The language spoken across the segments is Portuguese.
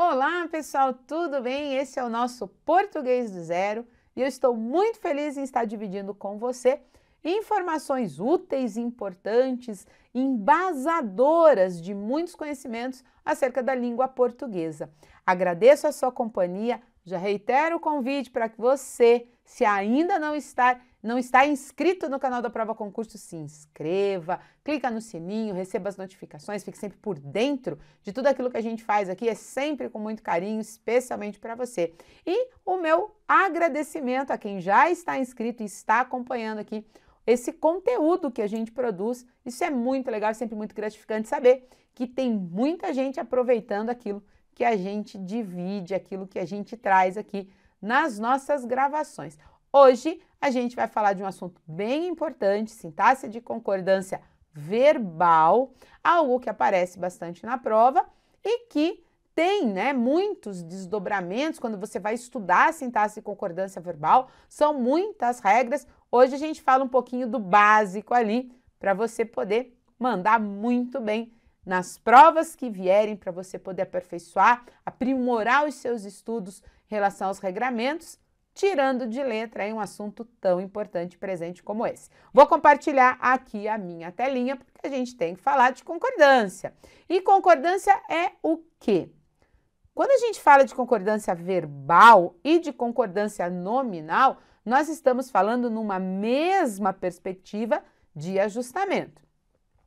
Olá, pessoal, tudo bem? Esse é o nosso Português do Zero e eu estou muito feliz em estar dividindo com você informações úteis, importantes, embasadoras de muitos conhecimentos acerca da língua portuguesa. Agradeço a sua companhia, já reitero o convite para que você, se ainda não está, não está inscrito no canal da Prova Concurso, se inscreva, clica no sininho, receba as notificações, fique sempre por dentro de tudo aquilo que a gente faz aqui, é sempre com muito carinho, especialmente para você. E o meu agradecimento a quem já está inscrito e está acompanhando aqui esse conteúdo que a gente produz. Isso é muito legal, é sempre muito gratificante saber que tem muita gente aproveitando aquilo que a gente divide, aquilo que a gente traz aqui nas nossas gravações. Hoje a gente vai falar de um assunto bem importante, sintaxe de concordância verbal, algo que aparece bastante na prova e que tem, né, muitos desdobramentos quando você vai estudar sintaxe de concordância verbal, são muitas regras. Hoje a gente fala um pouquinho do básico ali para você poder mandar muito bem nas provas que vierem para você poder aperfeiçoar, aprimorar os seus estudos em relação aos regramentos, tirando de letra aí um assunto tão importante e presente como esse. Vou compartilhar aqui a minha telinha porque a gente tem que falar de concordância. E concordância é o quê? Quando a gente fala de concordância verbal e de concordância nominal, nós estamos falando numa mesma perspectiva de ajustamento.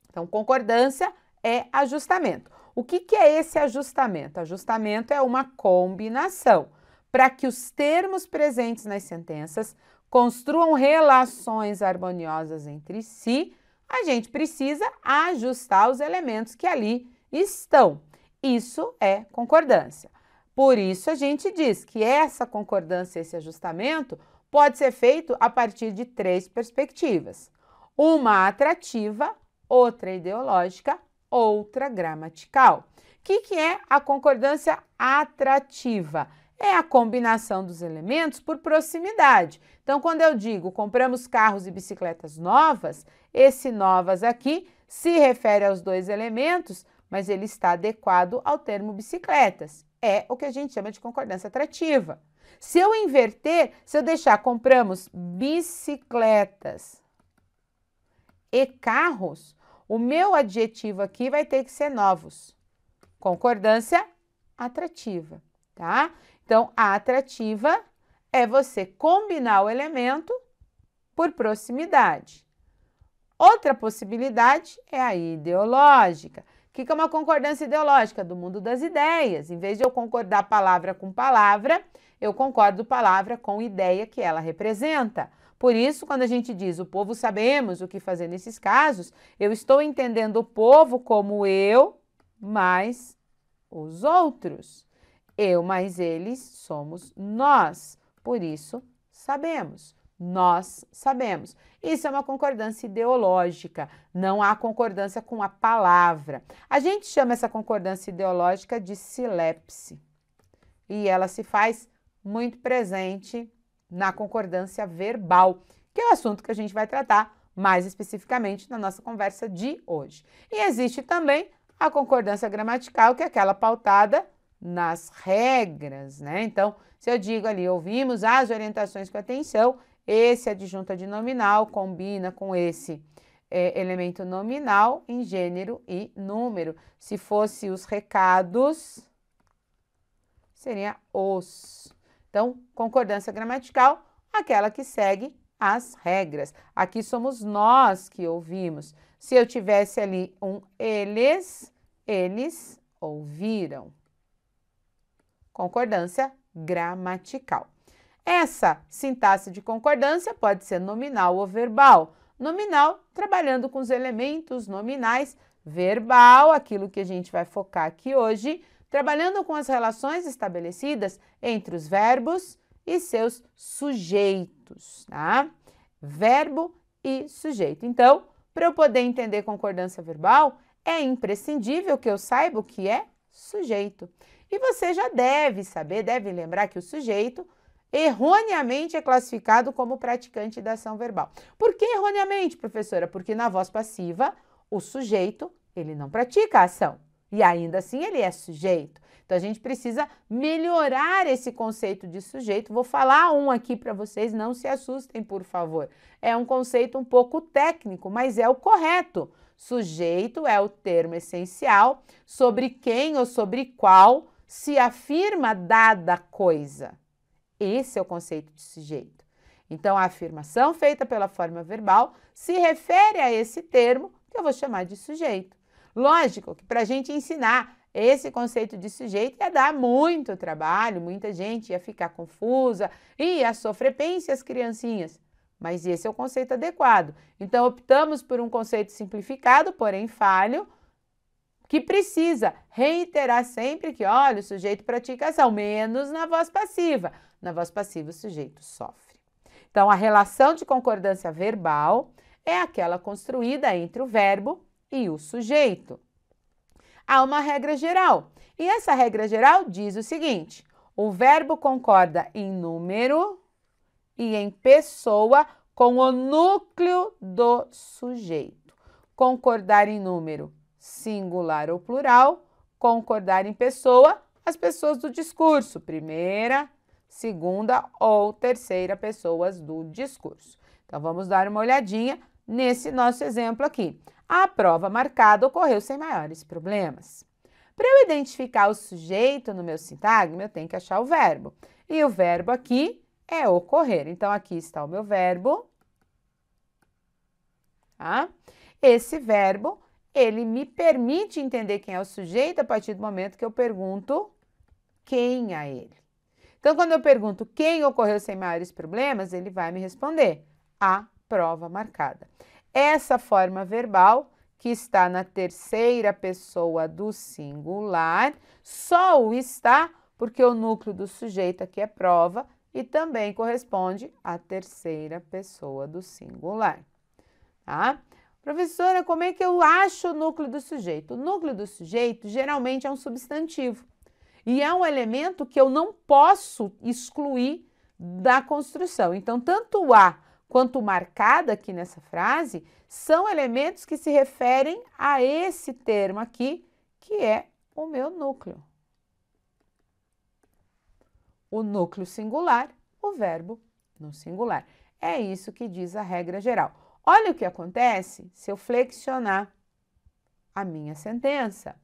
Então, concordância é ajustamento. O que, que é esse ajustamento? Ajustamento é uma combinação para que os termos presentes nas sentenças construam relações harmoniosas entre si, a gente precisa ajustar os elementos que ali estão. Isso é concordância. Por isso a gente diz que essa concordância, esse ajustamento, pode ser feito a partir de três perspectivas: uma atrativa, outra ideológica outra gramatical. O que, que é a concordância atrativa? É a combinação dos elementos por proximidade. Então, quando eu digo compramos carros e bicicletas novas, esse novas aqui se refere aos dois elementos, mas ele está adequado ao termo bicicletas. É o que a gente chama de concordância atrativa. Se eu inverter, se eu deixar compramos bicicletas e carros, o meu adjetivo aqui vai ter que ser novos. Concordância atrativa, tá? Então, a atrativa é você combinar o elemento por proximidade. Outra possibilidade é a ideológica. O que é uma concordância ideológica? Do mundo das ideias. Em vez de eu concordar palavra com palavra, eu concordo palavra com ideia que ela representa. Por isso, quando a gente diz o povo sabemos o que fazer nesses casos, eu estou entendendo o povo como eu mais os outros. Eu mais eles somos nós. Por isso, sabemos. Nós sabemos. Isso é uma concordância ideológica, não há concordância com a palavra. A gente chama essa concordância ideológica de silepse e ela se faz muito presente na concordância verbal, que é o assunto que a gente vai tratar mais especificamente na nossa conversa de hoje. E existe também a concordância gramatical, que é aquela pautada nas regras, né? Então, se eu digo ali, ouvimos as orientações com atenção, esse adjunto nominal combina com esse é, elemento nominal em gênero e número. Se fosse os recados, seria os. Então, concordância gramatical, aquela que segue as regras. Aqui somos nós que ouvimos. Se eu tivesse ali um eles, eles ouviram. Concordância gramatical. Essa sintaxe de concordância pode ser nominal ou verbal. Nominal, trabalhando com os elementos nominais, verbal, aquilo que a gente vai focar aqui hoje, trabalhando com as relações estabelecidas entre os verbos e seus sujeitos, tá? Verbo e sujeito. Então, para eu poder entender concordância verbal, é imprescindível que eu saiba o que é sujeito. E você já deve saber, deve lembrar que o sujeito erroneamente é classificado como praticante da ação verbal. Por que erroneamente, professora? Porque na voz passiva, o sujeito, ele não pratica a ação. E ainda assim ele é sujeito. Então a gente precisa melhorar esse conceito de sujeito. Vou falar um aqui para vocês, não se assustem, por favor. É um conceito um pouco técnico, mas é o correto. Sujeito é o termo essencial sobre quem ou sobre qual se afirma dada coisa. Esse é o conceito de sujeito. Então, a afirmação feita pela forma verbal se refere a esse termo que eu vou chamar de sujeito. Lógico que para a gente ensinar esse conceito de sujeito ia dar muito trabalho, muita gente ia ficar confusa, e ia sofrer, pense as criancinhas. Mas esse é o conceito adequado. Então optamos por um conceito simplificado, porém falho, que precisa reiterar sempre que, olha, o sujeito pratica ação, menos na voz passiva. Na voz passiva o sujeito sofre. Então a relação de concordância verbal é aquela construída entre o verbo e o sujeito. Há uma regra geral, e essa regra geral diz o seguinte: o verbo concorda em número e em pessoa com o núcleo do sujeito. Concordar em número, singular ou plural, concordar em pessoa, as pessoas do discurso, primeira, segunda ou terceira pessoas do discurso. Então vamos dar uma olhadinha nesse nosso exemplo aqui. A prova marcada ocorreu sem maiores problemas. Para eu identificar o sujeito no meu sintagma, eu tenho que achar o verbo. E o verbo aqui é ocorrer. Então, aqui está o meu verbo. Tá? Esse verbo, ele me permite entender quem é o sujeito a partir do momento que eu pergunto quem é ele. Então, quando eu pergunto quem ocorreu sem maiores problemas, ele vai me responder a prova marcada. Essa forma verbal, que está na terceira pessoa do singular, só o está porque o núcleo do sujeito aqui é prova e também corresponde à terceira pessoa do singular. Tá? Professora, como é que eu acho o núcleo do sujeito? O núcleo do sujeito geralmente é um substantivo e é um elemento que eu não posso excluir da construção. Então, tanto o a quanto marcada aqui nessa frase, são elementos que se referem a esse termo aqui, que é o meu núcleo. O núcleo singular, o verbo no singular. É isso que diz a regra geral. Olha o que acontece se eu flexionar a minha sentença.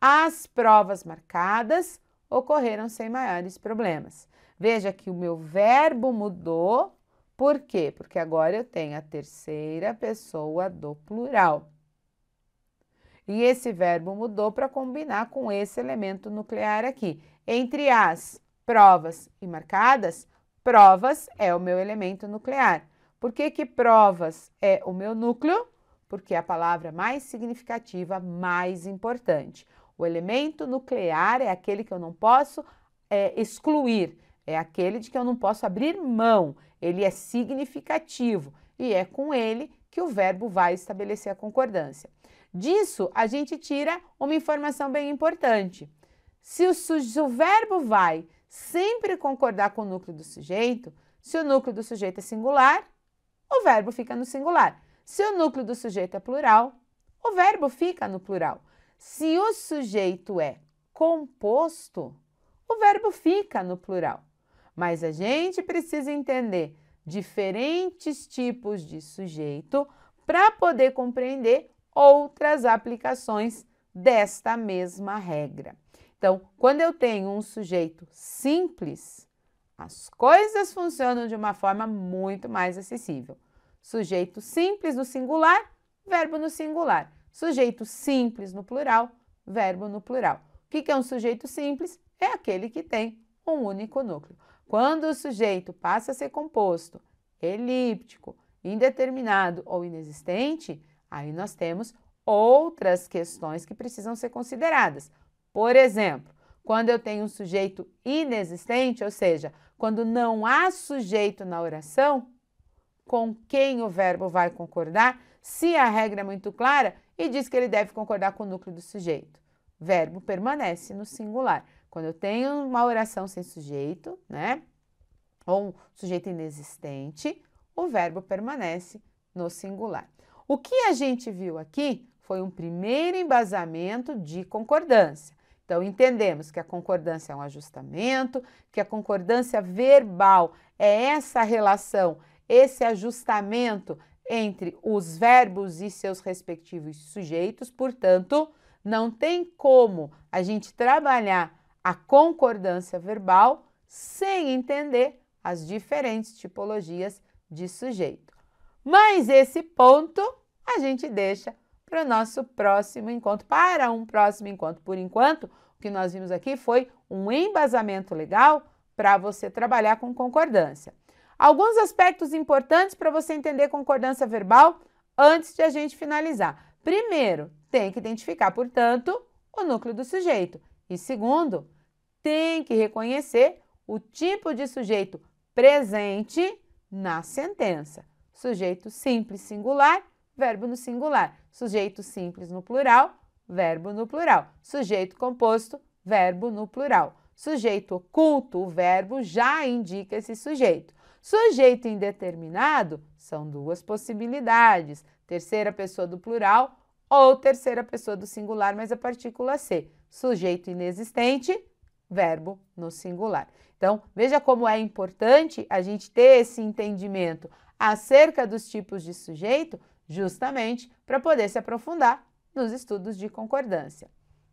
As provas marcadas ocorreram sem maiores problemas. Veja que o meu verbo mudou por quê? Porque agora eu tenho a terceira pessoa do plural. E esse verbo mudou para combinar com esse elemento nuclear aqui. Entre as provas e marcadas, provas é o meu elemento nuclear. Por que, que provas é o meu núcleo? Porque é a palavra mais significativa, mais importante. O elemento nuclear é aquele que eu não posso é, excluir, é aquele de que eu não posso abrir mão, ele é significativo e é com ele que o verbo vai estabelecer a concordância. Disso, a gente tira uma informação bem importante. Se o, se o verbo vai sempre concordar com o núcleo do sujeito, se o núcleo do sujeito é singular, o verbo fica no singular. Se o núcleo do sujeito é plural, o verbo fica no plural. Se o sujeito é composto, o verbo fica no plural. Mas a gente precisa entender diferentes tipos de sujeito para poder compreender outras aplicações desta mesma regra. Então, quando eu tenho um sujeito simples, as coisas funcionam de uma forma muito mais acessível. Sujeito simples no singular, verbo no singular. Sujeito simples no plural, verbo no plural. O que é um sujeito simples? É aquele que tem um único núcleo. Quando o sujeito passa a ser composto, elíptico, indeterminado ou inexistente, aí nós temos outras questões que precisam ser consideradas. Por exemplo, quando eu tenho um sujeito inexistente, ou seja, quando não há sujeito na oração, com quem o verbo vai concordar, se a regra é muito clara e diz que ele deve concordar com o núcleo do sujeito. Verbo permanece no singular. Quando eu tenho uma oração sem sujeito, né? Ou um sujeito inexistente, o verbo permanece no singular. O que a gente viu aqui foi um primeiro embasamento de concordância. Então, entendemos que a concordância é um ajustamento, que a concordância verbal é essa relação, esse ajustamento entre os verbos e seus respectivos sujeitos, portanto, não tem como a gente trabalhar a concordância verbal sem entender as diferentes tipologias de sujeito. Mas esse ponto a gente deixa para o nosso próximo encontro, para um próximo encontro. Por enquanto, o que nós vimos aqui foi um embasamento legal para você trabalhar com concordância. Alguns aspectos importantes para você entender concordância verbal antes de a gente finalizar. Primeiro, tem que identificar, portanto, o núcleo do sujeito. E segundo, tem que reconhecer o tipo de sujeito presente na sentença. Sujeito simples singular, verbo no singular. Sujeito simples no plural, verbo no plural. Sujeito composto, verbo no plural. Sujeito oculto, o verbo já indica esse sujeito. Sujeito indeterminado são duas possibilidades: terceira pessoa do plural ou terceira pessoa do singular, mas a partícula C. Sujeito inexistente, verbo no singular. Então, veja como é importante a gente ter esse entendimento acerca dos tipos de sujeito, justamente para poder se aprofundar nos estudos de concordância.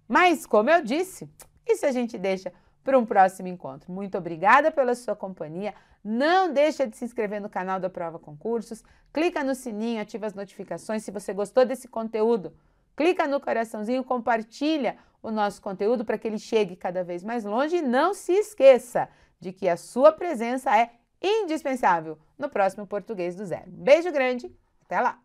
Mas, como eu disse, isso a gente deixa para um próximo encontro. Muito obrigada pela sua companhia. Não deixa de se inscrever no canal da Prova Concursos. Clica no sininho, ativa as notificações. Se você gostou desse conteúdo, clica no coraçãozinho, compartilha o nosso conteúdo para que ele chegue cada vez mais longe. E não se esqueça de que a sua presença é indispensável no próximo Português do Zero. Beijo grande, até lá!